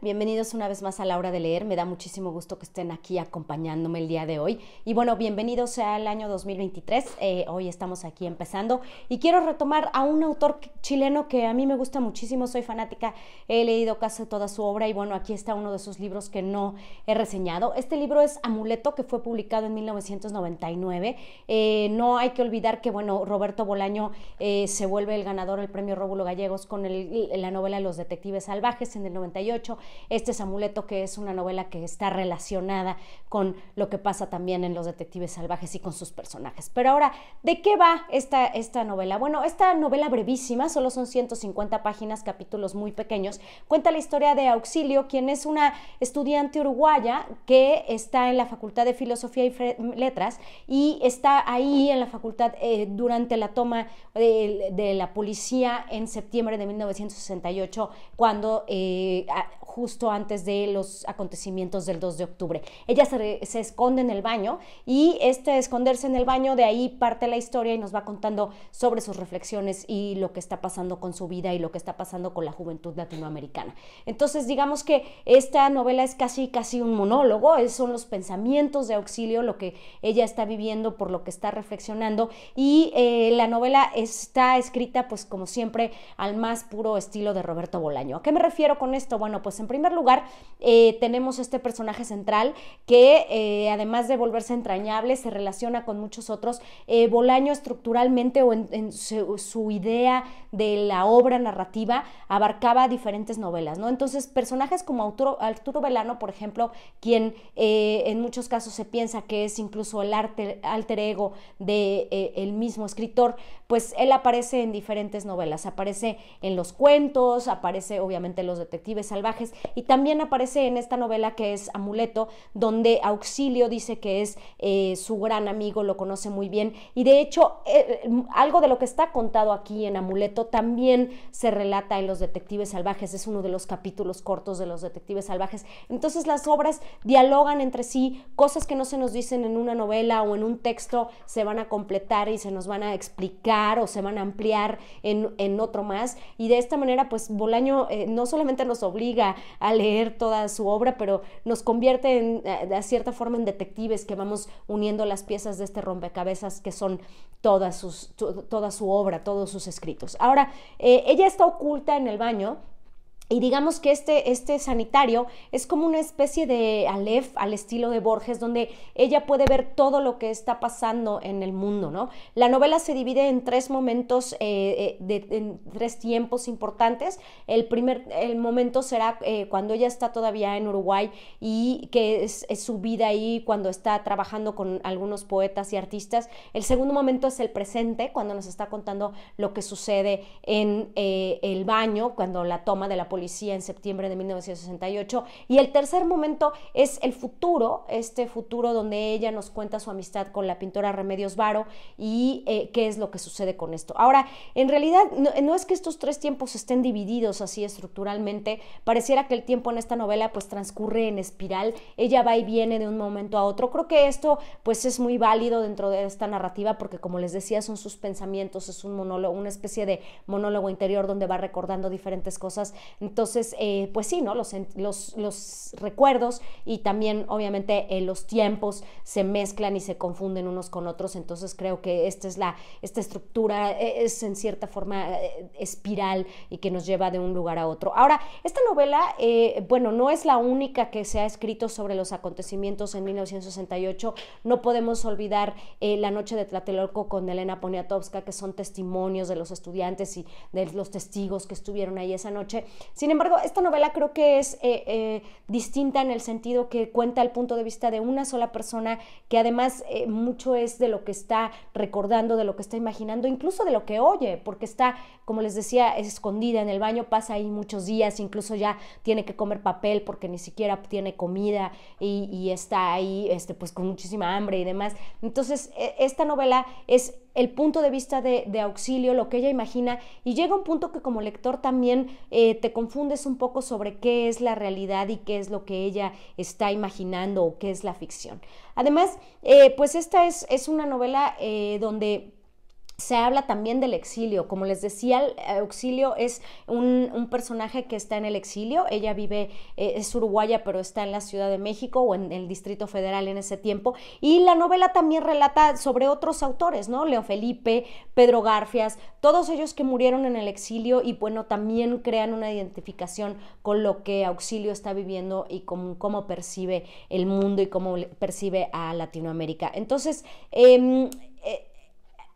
Bienvenidos una vez más a la hora de leer. Me da muchísimo gusto que estén aquí acompañándome el día de hoy. Y bueno, bienvenidos al año 2023. Eh, hoy estamos aquí empezando y quiero retomar a un autor chileno que a mí me gusta muchísimo. Soy fanática, he leído casi toda su obra y bueno, aquí está uno de sus libros que no he reseñado. Este libro es Amuleto, que fue publicado en 1999. Eh, no hay que olvidar que bueno, Roberto Bolaño eh, se vuelve el ganador del premio Róbulo Gallegos con la novela Los Detectives Salvajes en el 98 este es Amuleto, que es una novela que está relacionada con lo que pasa también en Los Detectives Salvajes y con sus personajes. Pero ahora, ¿de qué va esta, esta novela? Bueno, esta novela brevísima, solo son 150 páginas, capítulos muy pequeños, cuenta la historia de Auxilio, quien es una estudiante uruguaya que está en la Facultad de Filosofía y Letras y está ahí en la facultad eh, durante la toma eh, de, la policía en septiembre de 1968, cuando eh, justo antes de los acontecimientos del 2 de octubre. Ella se, esconde en el baño y este esconderse en el baño, de ahí parte la historia y nos va contando sobre sus reflexiones y lo que está pasando con su vida y lo que está pasando con la juventud latinoamericana. Entonces, digamos que esta novela es casi, casi un monólogo, son los pensamientos de auxilio, lo que ella está viviendo, por lo que está reflexionando y eh, la novela está escrita, pues como siempre, al más puro estilo de Roberto Bolaño. ¿A qué me refiero con esto? Bueno, pues en en primer lugar, eh, tenemos este personaje central que, eh, además de volverse entrañable, se relaciona con muchos otros. Eh, Bolaño estructuralmente o en, su, idea de la obra narrativa abarcaba diferentes novelas, ¿no? Entonces, personajes como Arturo, Arturo Velano, por ejemplo, quien en muchos casos se piensa que es incluso el arte, alter ego del de, el mismo escritor, pues él aparece en diferentes novelas, aparece en los cuentos, aparece obviamente en los detectives salvajes, y también aparece en esta novela que es Amuleto, donde Auxilio dice que es eh, su gran amigo, lo conoce muy bien y de hecho eh, eh, algo de lo que está contado aquí en Amuleto también se relata en Los Detectives Salvajes, es uno de los capítulos cortos de Los Detectives Salvajes. Entonces las obras dialogan entre sí, cosas que no se nos dicen en una novela o en un texto se van a completar y se nos van a explicar o se van a ampliar en, otro más y de esta manera pues Bolaño no solamente nos obliga a leer toda su obra, pero nos convierte en, eh, de cierta forma en detectives que vamos uniendo las piezas de este rompecabezas que son toda su obra, todos sus escritos. Ahora, eh, ella está oculta en el baño, y digamos que este, este sanitario es como una especie de Aleph al estilo de Borges, donde ella puede ver todo lo que está pasando en el mundo, ¿no? La novela se divide en tres momentos, eh, eh, en tres tiempos importantes. El primer el momento será eh, cuando ella está todavía en Uruguay y que es, su vida ahí cuando está trabajando con algunos poetas y artistas. El segundo momento es el presente, cuando nos está contando lo que sucede en el baño, cuando la toma de la en septiembre de 1968. Y el tercer momento es el futuro, este futuro donde ella nos cuenta su amistad con la pintora Remedios Varo y eh, qué es lo que sucede con esto. Ahora, en realidad no, no es que estos tres tiempos estén divididos así estructuralmente, pareciera que el tiempo en esta novela pues transcurre en espiral, ella va y viene de un momento a otro. Creo que esto pues es muy válido dentro de esta narrativa porque como les decía son sus pensamientos, es un monólogo, una especie de monólogo interior donde va recordando diferentes cosas entonces, eh, pues sí, ¿no? Los, los, recuerdos y también obviamente eh, los tiempos se mezclan y se confunden unos con otros. Entonces creo que esta es la, esta estructura e, es en cierta forma eh, espiral y que nos lleva de un lugar a otro. Ahora, esta novela, bueno, no es la única que se ha escrito sobre los acontecimientos en 1968. No podemos olvidar La noche de Tlatelolco con Elena Poniatowska, que son testimonios de los estudiantes y de los testigos que estuvieron ahí esa noche. Sin embargo, esta novela creo que es eh, eh, distinta en el sentido que cuenta el punto de vista de una sola persona, que además eh, mucho es de lo que está recordando, de lo que está imaginando, incluso de lo que oye, porque está, como les decía, es escondida en el baño, pasa ahí muchos días, incluso ya tiene que comer papel porque ni siquiera tiene comida y, está ahí este, pues, con muchísima hambre y demás. Entonces, e, esta novela es el punto de vista de, auxilio, lo que ella imagina, y llega un punto que como lector también eh, te confundes un poco sobre qué es la realidad y qué es lo que ella está imaginando o qué es la ficción. Además, eh, pues esta es, es una novela eh, donde se habla también del exilio. Como les decía, Auxilio eh, es un, personaje que está en el exilio. Ella vive, eh, es uruguaya, pero está en la Ciudad de México o en el Distrito Federal en ese tiempo. Y la novela también relata sobre otros autores, ¿no? Leo Felipe, Pedro Garfias, todos ellos que murieron en el exilio y bueno, también crean una identificación con lo que Auxilio está viviendo y con cómo percibe el mundo y cómo percibe a Latinoamérica. Entonces, em,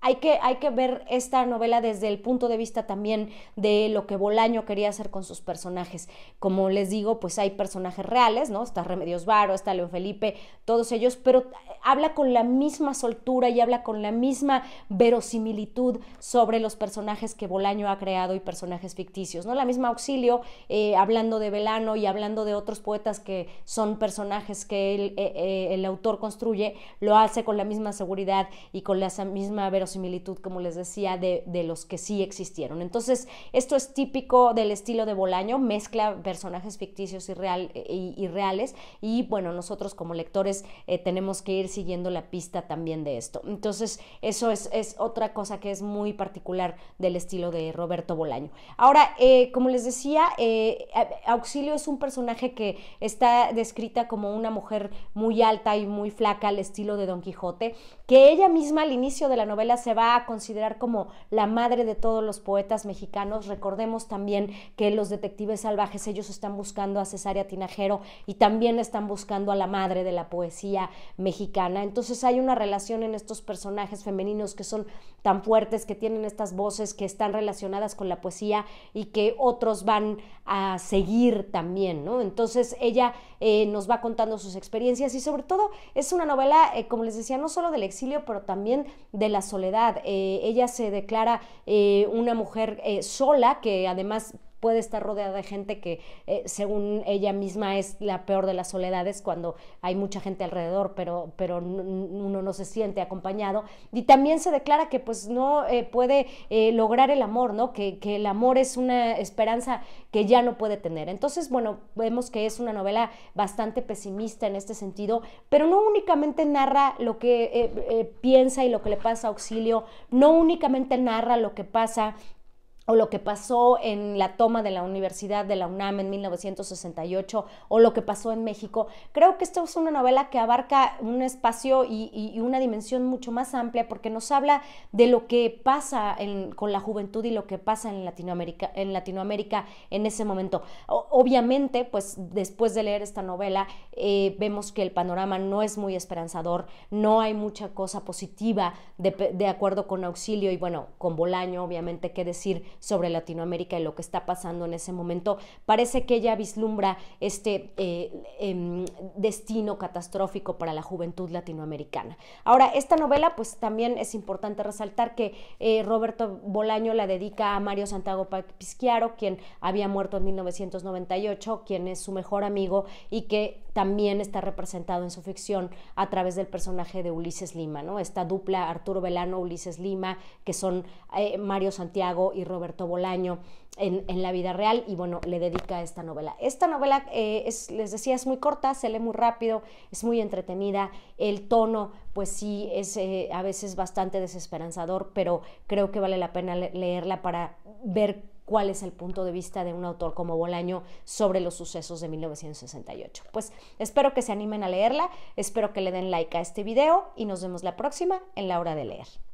hay que, hay que ver esta novela desde el punto de vista también de lo que Bolaño quería hacer con sus personajes. Como les digo, pues hay personajes reales, ¿no? Está Remedios Varo, está León Felipe, todos ellos, pero eh, habla con la misma soltura y habla con la misma verosimilitud sobre los personajes que Bolaño ha creado y personajes ficticios, ¿no? La misma auxilio, eh, hablando de Velano y hablando de otros poetas que son personajes que el, eh, el autor construye, lo hace con la misma seguridad y con la misma verosimilitud similitud, como les decía, de, los que sí existieron. Entonces, esto es típico del estilo de Bolaño, mezcla personajes ficticios y, real, y, reales y bueno, nosotros como lectores eh, tenemos que ir siguiendo la pista también de esto. Entonces, eso es, otra cosa que es muy particular del estilo de Roberto Bolaño. Ahora, eh, como les decía, eh, Auxilio es un personaje que está descrita como una mujer muy alta y muy flaca al estilo de Don Quijote, que ella misma al inicio de la novela se va a considerar como la madre de todos los poetas mexicanos. Recordemos también que los detectives salvajes, ellos están buscando a Cesárea Tinajero y también están buscando a la madre de la poesía mexicana. Entonces hay una relación en estos personajes femeninos que son tan fuertes, que tienen estas voces, que están relacionadas con la poesía y que otros van a seguir también, ¿no? Entonces ella eh, nos va contando sus experiencias y sobre todo es una novela, eh, como les decía, no solo del exilio, pero también de la soledad eh, ella se declara eh, una mujer eh, sola que además puede estar rodeada de gente que, eh, según ella misma, es la peor de las soledades cuando hay mucha gente alrededor, pero, pero uno no se siente acompañado. Y también se declara que pues no eh, puede eh, lograr el amor, ¿no? Que, el amor es una esperanza que ya no puede tener. Entonces, bueno, vemos que es una novela bastante pesimista en este sentido, pero no únicamente narra lo que piensa y lo que le pasa a Auxilio, no únicamente narra lo que pasa o lo que pasó en la toma de la Universidad de la UNAM en 1968, o lo que pasó en México. Creo que esta es una novela que abarca un espacio y, una dimensión mucho más amplia porque nos habla de lo que pasa con la juventud y lo que pasa en Latinoamérica en, Latinoamérica en ese momento. obviamente, pues después de leer esta novela, eh, vemos que el panorama no es muy esperanzador, no hay mucha cosa positiva de, de acuerdo con Auxilio y bueno, con Bolaño, obviamente, qué decir sobre Latinoamérica y lo que está pasando en ese momento, parece que ella vislumbra este eh, em, destino catastrófico para la juventud latinoamericana. Ahora, esta novela, pues también es importante resaltar que eh, Roberto Bolaño la dedica a Mario Santiago Pisquiaro, quien había muerto en 1998, quien es su mejor amigo y que también está representado en su ficción a través del personaje de Ulises Lima, ¿no? Esta dupla Arturo Velano, Ulises Lima, que son eh, Mario Santiago y Roberto Roberto Bolaño en, la vida real y bueno, le dedica a esta novela. Esta novela, eh, es, les decía, es muy corta, se lee muy rápido, es muy entretenida, el tono pues sí es eh, a veces bastante desesperanzador, pero creo que vale la pena leerla para ver cuál es el punto de vista de un autor como Bolaño sobre los sucesos de 1968. Pues espero que se animen a leerla, espero que le den like a este video y nos vemos la próxima en la hora de leer.